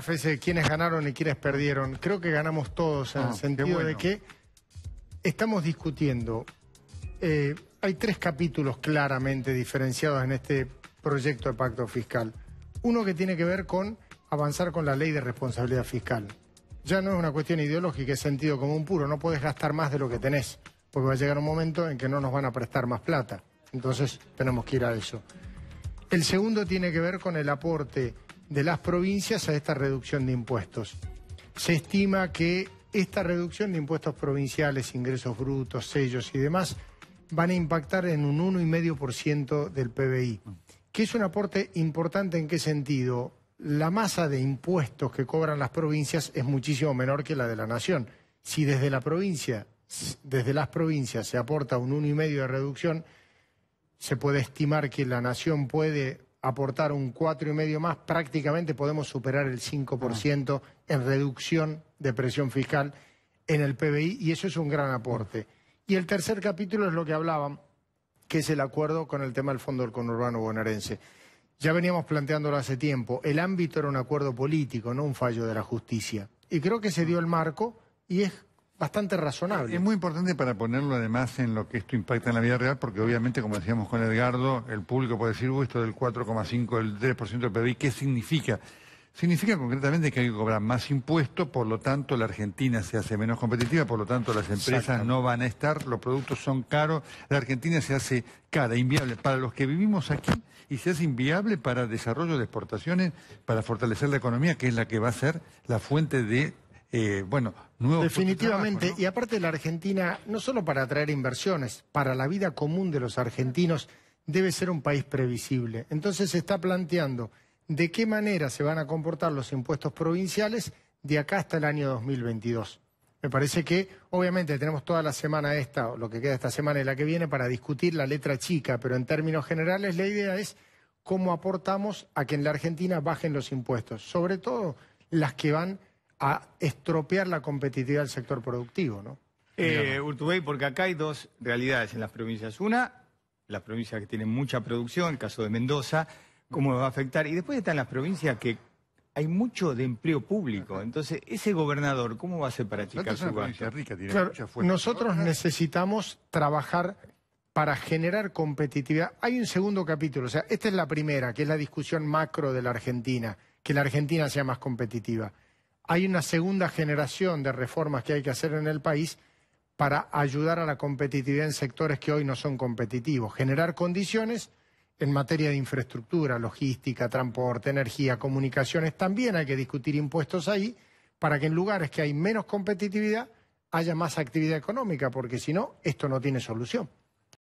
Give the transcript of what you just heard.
graf quiénes ganaron y quiénes perdieron. Creo que ganamos todos en ah, el sentido de que estamos discutiendo. Eh, hay tres capítulos claramente diferenciados en este proyecto de pacto fiscal. Uno que tiene que ver con avanzar con la ley de responsabilidad fiscal. Ya no es una cuestión ideológica, es sentido común puro. No puedes gastar más de lo que tenés, porque va a llegar un momento en que no nos van a prestar más plata. Entonces tenemos que ir a eso. El segundo tiene que ver con el aporte de las provincias a esta reducción de impuestos. Se estima que esta reducción de impuestos provinciales, ingresos brutos, sellos y demás, van a impactar en un 1,5% del PBI, que es un aporte importante en qué sentido. La masa de impuestos que cobran las provincias es muchísimo menor que la de la nación. Si desde la provincia, desde las provincias se aporta un 1,5% de reducción, se puede estimar que la nación puede aportar un cuatro y medio más, prácticamente podemos superar el 5% en reducción de presión fiscal en el PBI y eso es un gran aporte. Y el tercer capítulo es lo que hablaban, que es el acuerdo con el tema del Fondo del Conurbano Bonaerense. Ya veníamos planteándolo hace tiempo, el ámbito era un acuerdo político, no un fallo de la justicia. Y creo que se dio el marco y es bastante razonable. Es muy importante para ponerlo además en lo que esto impacta en la vida real, porque obviamente, como decíamos con Edgardo, el público puede decir, esto del 4,5, el 3% del PBI, ¿qué significa? Significa concretamente que hay que cobrar más impuestos, por lo tanto la Argentina se hace menos competitiva, por lo tanto las empresas no van a estar, los productos son caros, la Argentina se hace cara, inviable para los que vivimos aquí y se hace inviable para desarrollo de exportaciones, para fortalecer la economía, que es la que va a ser la fuente de eh, bueno, Definitivamente, y aparte la Argentina, no solo para atraer inversiones, para la vida común de los argentinos, debe ser un país previsible. Entonces se está planteando de qué manera se van a comportar los impuestos provinciales de acá hasta el año 2022. Me parece que, obviamente, tenemos toda la semana esta, o lo que queda esta semana y la que viene, para discutir la letra chica, pero en términos generales la idea es cómo aportamos a que en la Argentina bajen los impuestos, sobre todo las que van a estropear la competitividad del sector productivo, ¿no? Eh, Urtubey, porque acá hay dos realidades en las provincias. Una, las provincias que tienen mucha producción, el caso de Mendoza, cómo va a afectar. Y después están las provincias que hay mucho de empleo público. Entonces, ese gobernador, ¿cómo va a hacer para achicar su nosotros necesitamos trabajar para generar competitividad. Hay un segundo capítulo, o sea, esta es la primera, que es la discusión macro de la Argentina, que la Argentina sea más competitiva hay una segunda generación de reformas que hay que hacer en el país para ayudar a la competitividad en sectores que hoy no son competitivos, generar condiciones en materia de infraestructura, logística, transporte, energía, comunicaciones, también hay que discutir impuestos ahí para que en lugares que hay menos competitividad haya más actividad económica, porque si no, esto no tiene solución.